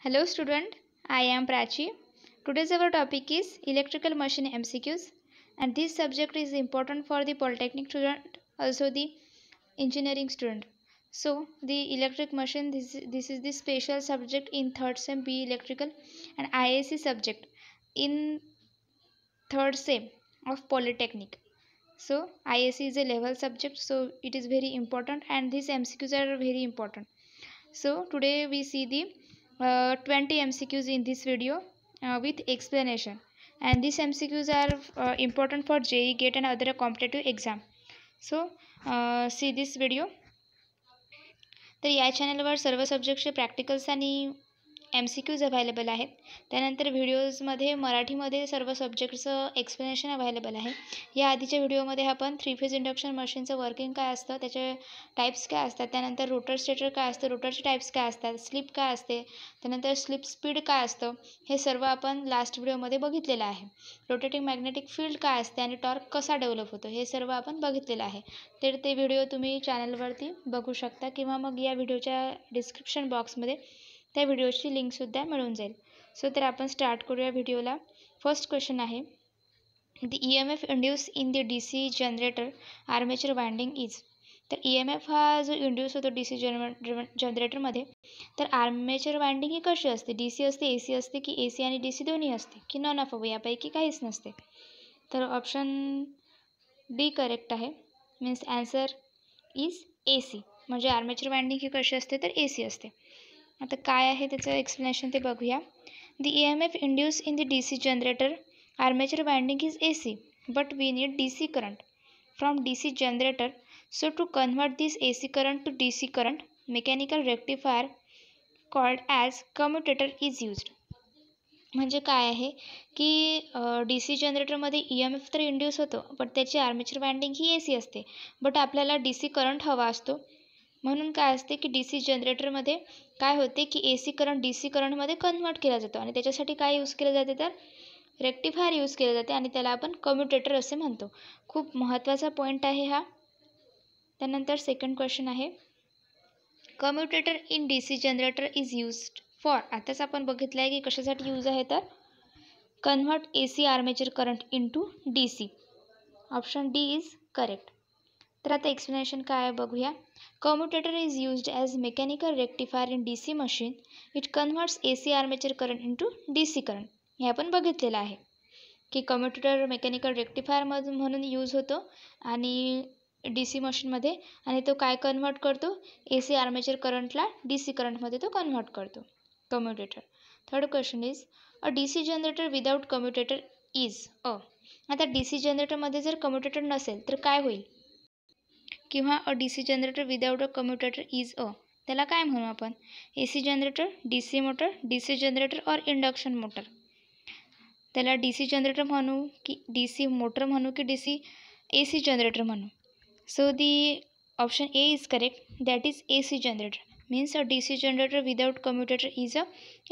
Hello student, I am Prachi. Today's our topic is electrical machine MCQs and this subject is important for the polytechnic student also the engineering student. So the electric machine this, this is the special subject in third sem B electrical and IAC subject in third sem of polytechnic. So IAC is a level subject so it is very important and these MCQs are very important. So today we see the uh, 20 MCQs in this video uh, with explanation and these MCQs are uh, important for JE, GATE and other competitive exam. So see this video I channel चॅनलवर server subjects, practicals, आणि M C Qs available आहेत त्यानंतर व्हिडिओजमध्ये मराठीमध्ये सर्व सब्जेक्टचं explanation available आहे या आधीच्या व्हिडिओमध्ये आपण थ्री फेज इंडक्शन मशीनचं वर्किंग काय असतं त्याचे टाईप्स काय असतात त्यानंतर रोटर स्टेटर काय असतं रोटरचे टाईप्स काय असतात स्लिप काय असते त्यानंतर स्लिप स्पीड काय असतं हे सर्व आपण लास्ट व्हिडिओमध्ये बघितलेलं आहे रोटेटिंग मॅग्नेटिक फील्ड काय असते आणि टॉर्क कसा डेव्हलप होतो हे सर्व आपण बघितलेलं आहे तर ते व्हिडिओ तुम्ही चॅनलवरती बघू शकता किंवा मग या व्हिडिओच्या डिस्क्रिप्शन बॉक्समध्ये त्या व्हिडिओची लिंकसुद्धा मिळून जाईल सो तर आपण स्टार्ट करूया व्हिडिओला फर्स्ट क्वेश्चन आहे the E M F induced in the D C generator armature winding is तर ई एम एफ हा जो इंड्यूस होतो डी सी जनरे जनरेटरमध्ये तर आर्मेचर वाइंडिंग ही कशी असते डी सी असते ए सी असते की ए सी आणि डी सी दोन्ही असते की नॉन ऑफ यापैकी काहीच नसते तर ऑप्शन बी करेक्ट आहे means answer is A C म्हणजे आर्मेचर वाइंडिंग ही कशी असते तर ए सी असते आता काय आहे त्याचं एक्सप्लेनेशन ते बघूया the E M F induced in the D C generator armature winding is A C but we need D C current from D C generator so to convert this A C current to D C current mechanical rectifier called as commutator is used म्हणजे काय आहे की D C जनरेटरमध्ये E M F तर induced होतो पण त्याची armature winding ही ए सी असते बट आपल्याला डी सी करंट हवा असतो म्हणून काय असते की डी सी जनरेटरमध्ये काय होते की A C current D C करंटमध्ये कन्वर्ट केला जातो आणि त्याच्यासाठी काय यूज केलं जाते तर रेक्टिफायर यूज केले जाते आणि त्याला आपण कम्युटेटर असे म्हणतो खूप महत्त्वाचा पॉईंट आहे हा त्यानंतर सेकंड क्वेश्चन आहे commutator in D C generator is used for आताच आपण बघितलं आहे की कशासाठी यूज आहे तर convert A C armature current into D C option D is correct तर आता एक्सप्लेनेशन काय आहे बघूया commutator is used as mechanical rectifier in D C machine it converts A C armature current to D C current हे आपण बघितलेलं आहे की कम्युटेटर मेकॅनिकल रेक्टिफायरमधून म्हणून यूज होतो आणि डी सी मशीनमध्ये आणि तो काय कन्व्हर्ट करतो ए सी आर्मेचर करंटला डी सी करंटमध्ये तो कन्व्हर्ट करतो commutator third question is a D C generator without commutator is a आता डी सी जनरेटरमध्ये जर कम्युटेटर नसेल तर काय होईल किंवा a D C generator without a commutator is a त्याला काय म्हणू आपण A C generator D C motor D C generator or induction motor त्याला डी सी जनरेटर म्हणू की डी सी मोटर म्हणू की D C A C generator म्हणू so the option A is correct that is A C generator means a D C generator without commutator is a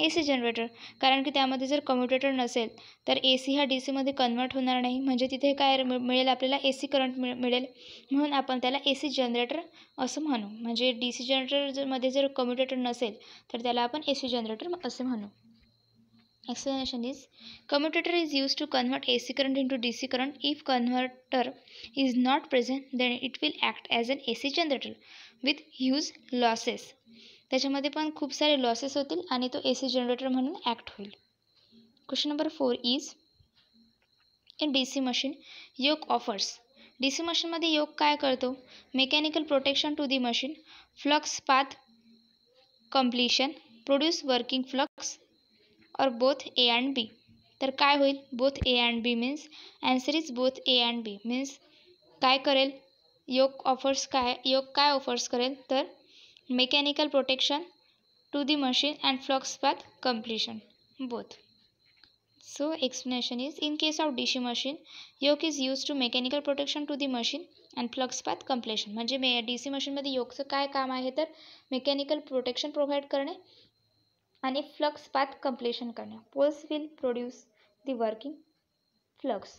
A C generator कारण की त्यामध्ये जर commutator नसेल तर A C हा D सीमध्ये convert होणार नाही म्हणजे तिथे काय मिळेल आपल्याला ए सी करंट मिळ मिळेल म्हणून आपण त्याला ए सी जनरेटर असं म्हणू म्हणजे डी सी जनरेटरमध्ये जर मध्ये कम्युटेटर नसेल तर त्याला आपण ए सी जनरेटर असं म्हणू explanation is use use to convert C C current to D C current if converter is not present then it will act as an A C generator with huge losses त्याच्यामध्ये पण खूप सारे losses होतील आणि तो A C generator म्हणून act होईल question number four is in D C machine yoke offers D C मशीनमध्ये योग काय करतो mechanical protection to the machine flux path completion produce working flux or both A and B तर काय होईल both A and B means answer is both A and B means काय करेल योग offers काय योग काय ऑफर्स करेल तर mechanical protection to the machine and flux path completion both so explanation is in case of DC machine yoke is used to mechanical protection to the machine and flux path completion म्हणजे DC machine मध्ये योग योगचं काय काम आहे तर mechanical protection provide करणे आणि flux path completion करणे poles will produce the working flux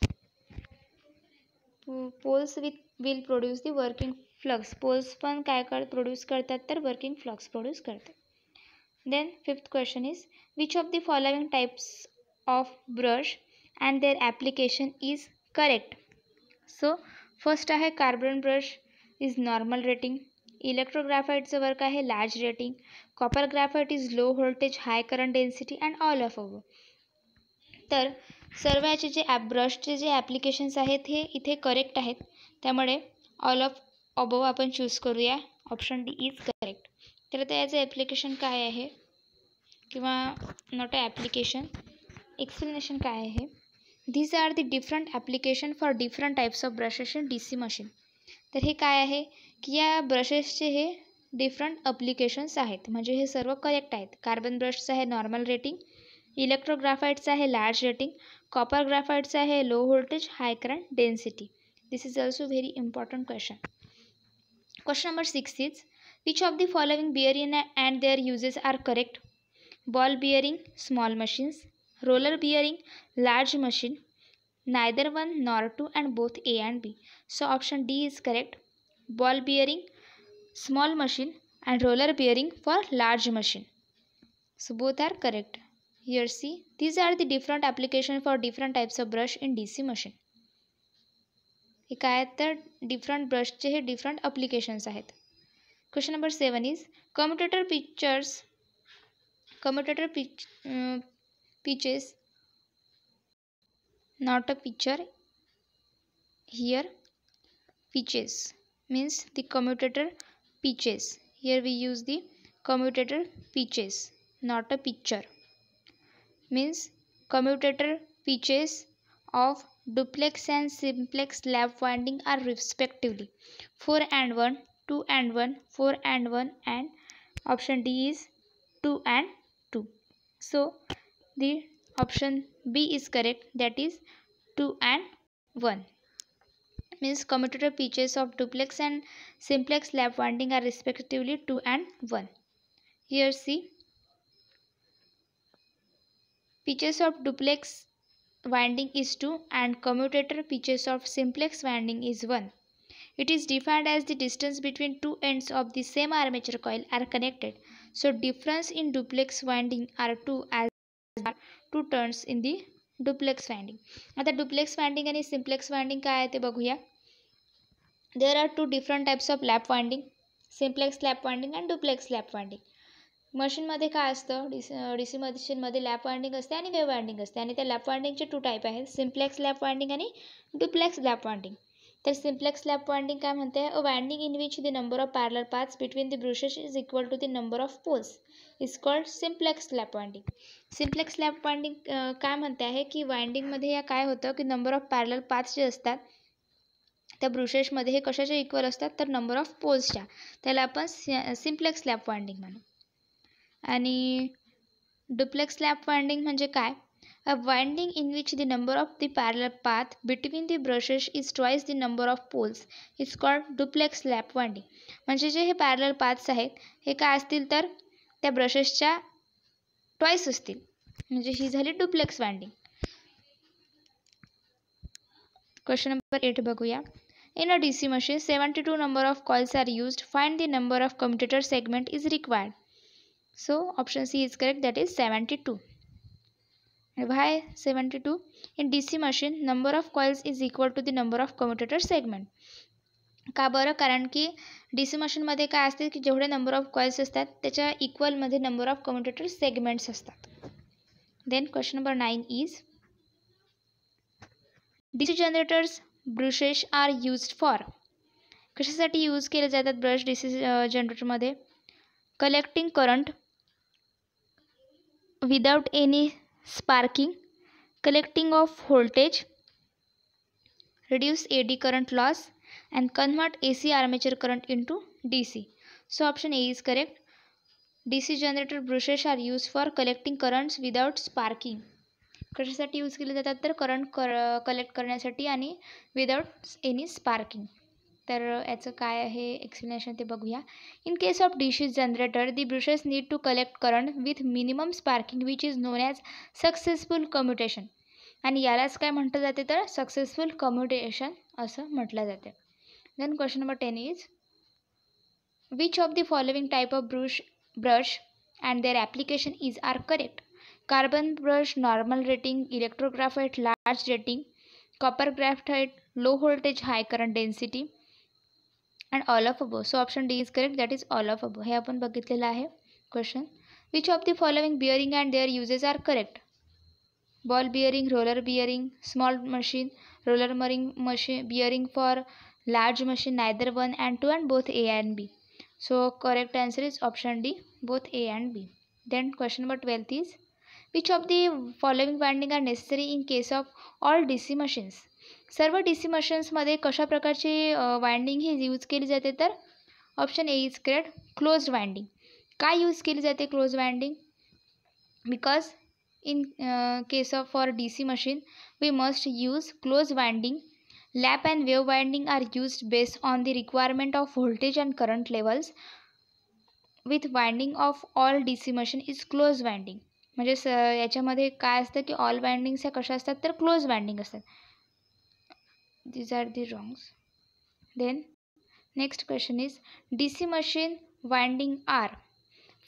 poles with will produce the working flux poles पण काय कर प्रोड्यूस करतात तर वर्किंग फ्लक्स प्रोड्यूस करतात then fifth question is which of the following types of brush and their application is correct so first आहे carbon brush is normal rating इलेक्ट्रोग्राफाईटचं work आहे large rating copper graphite is low voltage high current density and all of above तर सर्व जे app ब्रशचे जे applications आहेत हे इथे करेक्ट आहेत त्यामुळे ऑल ऑफ अबोव आपण चूज करूया ऑप्शन डी इज करेक्ट तर आता याचं ॲप्लिकेशन काय आहे किंवा नॉट अ ॲप्लिकेशन एक्सप्लेनेशन काय आहे these are the different application for different types of brushes in D C machine तर हे काय आहे की या ब्रशेसचे हे डिफरंट अप्लिकेशन्स आहेत म्हणजे हे सर्व करेक्ट आहेत कार्बन ब्रशचं आहे नॉर्मल रेटिंग इलेक्ट्रोग्राफाईटचं आहे लार्ज रेटिंग कॉपर ग्राफाईटचं आहे low voltage high current density this is also very important question Question number 6 is Which of the following bearing and their uses are correct? Ball bearing, small machines. Roller bearing, large machine. Neither one nor two and both A and B. So option D is correct. Ball bearing, small machine and roller bearing for large machine. So both are correct. Here see, these are the different application for different types of brush in DC machine. काय तर different ब्रशचे हे different applications आहेत question number seven is commutator pictures commutator pitch pitches not a picture here pitches means the commutator pitches here we use the commutator pitches not a picture means commutator pitches of duplex and simplex lap winding are respectively 4 and 1 2 and 1 4 and 1 and option D is 2 and 2 so the option B is correct that is 2 and 1 means commutator pitches of duplex and simplex lap winding are respectively 2 and 1 here see pitches of duplex winding is 2 and commutator pitches of simplex winding is 1. It is defined as the distance between two ends of the same armature coil are connected. So difference in duplex winding are 2 as are 2 turns in the duplex winding. the duplex winding and simplex winding बघूया. There are two different types of lap winding, simplex lap winding and duplex lap winding. मशीनमध्ये काय असतं D D C मशीनमध्ये lap winding असते आणि wave winding असते आणि त्या लॅप वाइंडिंगचे टू टाईप आहेत सिम्प्लेक्स लॅप वाइंडिंग आणि डुप्लेक्स लॅप वाइंडिंग तर सिम्प्लेक्स लॅप वाइंडिंग काय म्हणते a winding in which the number of parallel parts between the brushes is equal to the number of poles is called simplex lap winding simplex lap winding काय म्हणते आहे की वाइंडिंगमध्ये या काय होतं की नंबर ऑफ पॅरलर पार्ट्स जे असतात त्या ब्रुशेसमध्ये हे कशाचे इक्वल असतात तर नंबर ऑफ पोल्सच्या त्याला आपण सिम्प्लेक्स लॅप वाइंडिंग म्हणू आणि डुप्लेक्स लॅप वाइंडिंग म्हणजे काय a winding in which the number of the parallel path between the brushes is twice the number of poles is called duplex lap winding म्हणजे जे हे पॅरल पाथ्स आहेत हे काय असतील तर त्या ब्रशेसच्या ट्वाईस असतील म्हणजे ही झाली duplex winding question number eight बघूया in a D C machine seventy two number of coils are used find the number of computer segment is required so option C is correct that is seventy two why 72. Two in D C machine number of coils is equal to the number of commutator segment का बरं कारण की D C मशीनमध्ये काय असते की जेवढे number of coils असतात त्याच्या इक्वलमध्ये नंबर ऑफ कम्युटेटर सेगमेंट्स असतात then question number nine is D C generators brushes are used for कशासाठी यूज केले जातात ब्रश डी सी जनरेटरमध्ये collecting current without any sparking, collecting of voltage, reduce AD current loss and convert AC armature current into DC. So option A is correct. DC generator brushes are used for collecting currents without sparking. कशासाठी use केले जातात तर current कर collect करण्यासाठी आणि without any sparking तर याचं काय आहे एक्सप्लेनेशन ते बघूया इन केस ऑफ डिशीज generator the brushes need to collect current with minimum sparking which is known as successful commutation आणि यालाच काय म्हटलं जाते तर सक्सेसफुल कम्युटेशन असं म्हटलं जाते then question number ten is which of the following type of brush brush and their application is are correct carbon brush normal rating electrographite large rating copper graphite low voltage high current density and all of above so option D is correct that is all of above हे आपण बघितलेलं आहे question which of the following bearing and their uses are correct ball bearing roller bearing small machine roller bearing machine bearing for large machine neither one and two and both A and B so correct answer is option D both A and B then question number twelfth is which of the following following are necessary in case of all D C machines सर्व D C मशीन्समध्ये कशा प्रकारची winding ही use केली जाते तर option A is क्रेड close winding काय यूज केली जाते close winding because in case of for D C machine we must use close winding lap and wave winding are used based on the requirement of voltage and current levels with winding of all D C machine is close winding म्हणजे स याच्यामध्ये काय असतं की all windings ह्या कशा असतात तर क्लोज वाइंडिंग असतात these are the wrongs then next question is dc machine winding are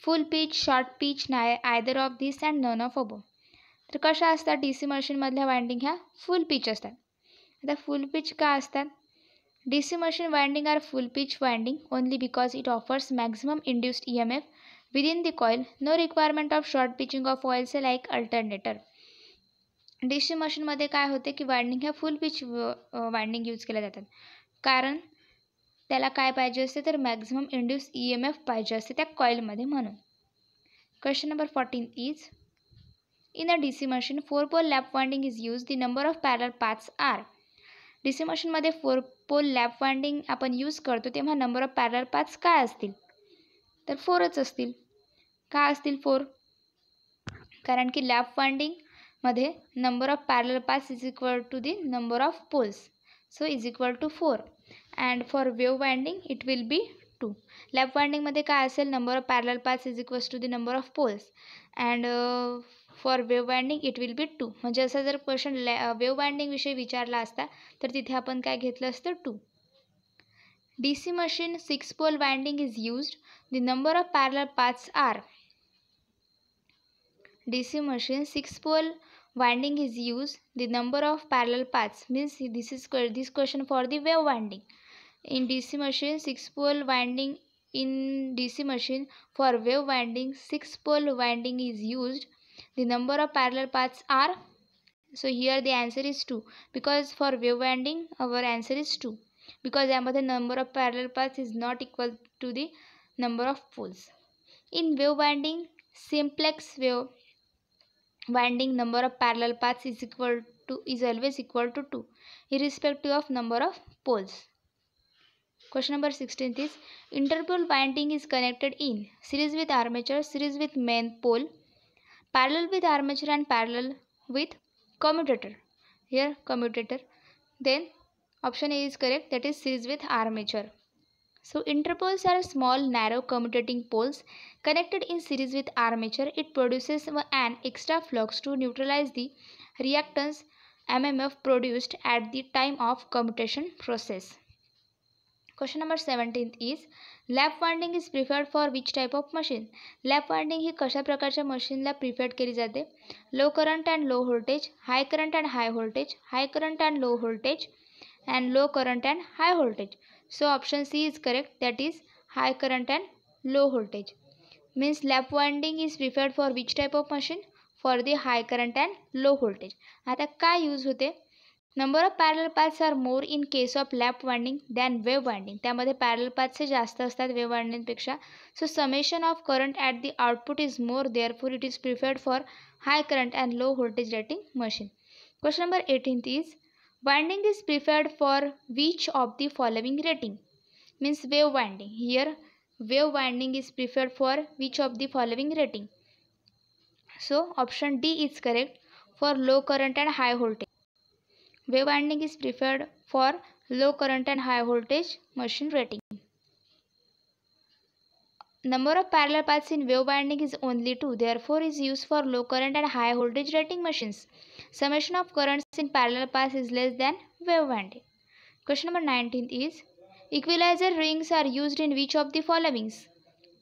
full pitch short pitch नाही either of this end none of above तर कशा असतात डी सी मशीनमधल्या वाइंडिंग ह्या फुल पीच असतात आता फुल पीच का असतात D C machine winding are full pitch winding only because it offers maximum induced E M F with in the coil no requirement of short pitching of coils like alternator C मशीनमध्ये काय होते की winding ह्या फुल pitch winding use केल्या जातात कारण त्याला काय पाहिजे असते तर maximum induce E M F पाहिजे असते त्या कॉईलमध्ये म्हणून question number fourteen is in a D C machine four pole lap winding is use the number of parallel paths are D C मशीनमध्ये फोर पोल लॅप वाइंडिंग आपण use करतो तेव्हा number of parallel paths काय असतील तर फोरच असतील का असतील फोर कारण की लॅप वाइंडिंग मध्ये number of parallel paths is equal to the number of poles so is equal to four and for wave winding it will be two Lap मध्ये काय असेल number of parallel paths is equal to the number of poles and for wave winding it will be two म्हणजे असं जर question लॅ wave वाइंडिंगविषयी विचारला असता तर तिथे आपण काय घेतलं असतं to D C machine six pole winding is used the number of parallel paths are DC machine, 6 pole winding is used. The number of parallel paths means this is this question for the wave winding. In DC machine, 6 pole winding in DC machine for wave winding, 6 pole winding is used. The number of parallel paths are so here the answer is 2 because for wave winding our answer is 2 because the number of parallel paths is not equal to the number of poles. In wave winding, simplex wave winding number of parallel paths is equal to is always equal to 2 irrespective of number of poles. Question number 16 is interpole winding is connected in series with armature, series with main pole, parallel with armature and parallel with commutator. Here commutator. Then option A is correct that is series with armature. So interpoles are small narrow commutating poles connected in series with armature. It produces an extra flux to neutralize the reactance MMF produced at the time of commutation process. Question number 17 is lap winding is preferred for which type of machine? Lap winding hi kasha prakarcha machine la preferred keli jate? Low current and low voltage, high current and high voltage, high current and low voltage, and low current and high voltage. So option C is correct that is high current and low voltage. Means lap winding is preferred for which type of machine? For the high current and low voltage. आता काय use होते? Number of parallel paths are more in case of lap winding than wave winding. त्या मदे parallel paths से जास्त अस्ताथ wave winding पेक्षा. So summation of current at the output is more therefore it is preferred for high current and low voltage rating machine. Question number 18 is Winding is preferred for which of the following rating? Means wave winding. Here wave winding is preferred for which of the following rating? So option D is correct for low current and high voltage. Wave winding is preferred for low current and high voltage machine rating. Number of parallel paths in wave winding is only 2, therefore is used for low current and high voltage rating machines. Summation of currents in parallel paths is less than wave winding. Question number 19 is, Equalizer rings are used in which of the followings?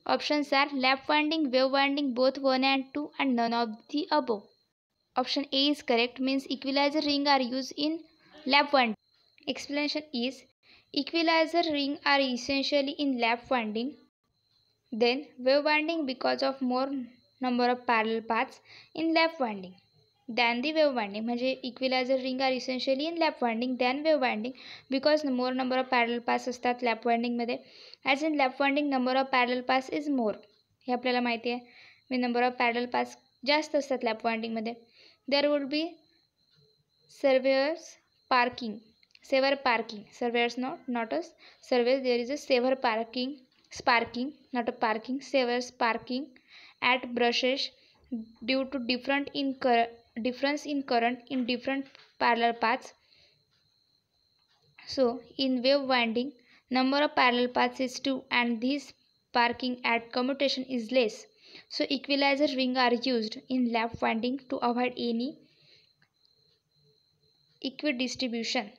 Options are lap winding, wave winding, both 1 and 2 and none of the above. Option A is correct means equalizer ring are used in lap winding. Explanation is, Equalizer ring are essentially in lap winding Then wave winding because of more number of parallel paths in lap winding than the wave winding म्हणजे equaliser ring are essentially in lap winding than wave winding because more number of parallel paths असतात lap वाइंडिंगमध्ये as in lap winding number of parallel paths is more हे आपल्याला माहिती आहे मी number of parallel paths जास्त असतात lap वाइंडिंगमध्ये there would be severe sparking severe sparking severe not not a severe there is a severe sparking sparking not a parking severs parking at brushes due to different in difference in current in different parallel paths so in wave winding number of parallel paths is 2 and this parking at commutation is less so equalizer ring are used in lap winding to avoid any equidistribution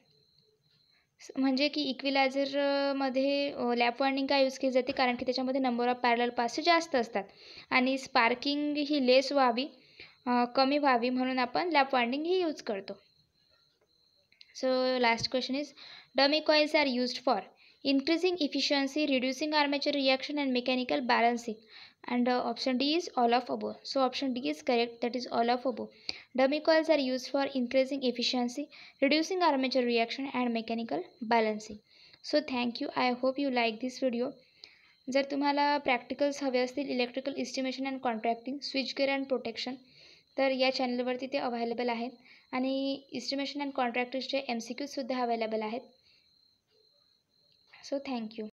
म्हणजे की इक्विलायझरमध्ये lap winding का use केली जाते कारण की त्याच्यामध्ये number of parallel paths जास्त असतात आणि स्पार्किंग ही लेस व्हावी कमी व्हावी म्हणून आपण लॅप वॉर्निंग ही यूज करतो so last question is dummy coils are used for increasing efficiency reducing armature reaction and mechanical balancing and option D is all of above so option D is correct that is all of above Dummy coils are used for increasing efficiency, reducing armature reaction and mechanical balancing. So thank you I hope you like this video जर तुम्हाला practicals हवे असतील electrical estimation and contracting switch and protection तर या चॅनलवरती ते available आहेत आणि इस्टिमेशन अँड कॉन्ट्रॅक्टिंगचे एम सी क्यूजसुद्धा अवेलेबल आहेत सो थँक्यू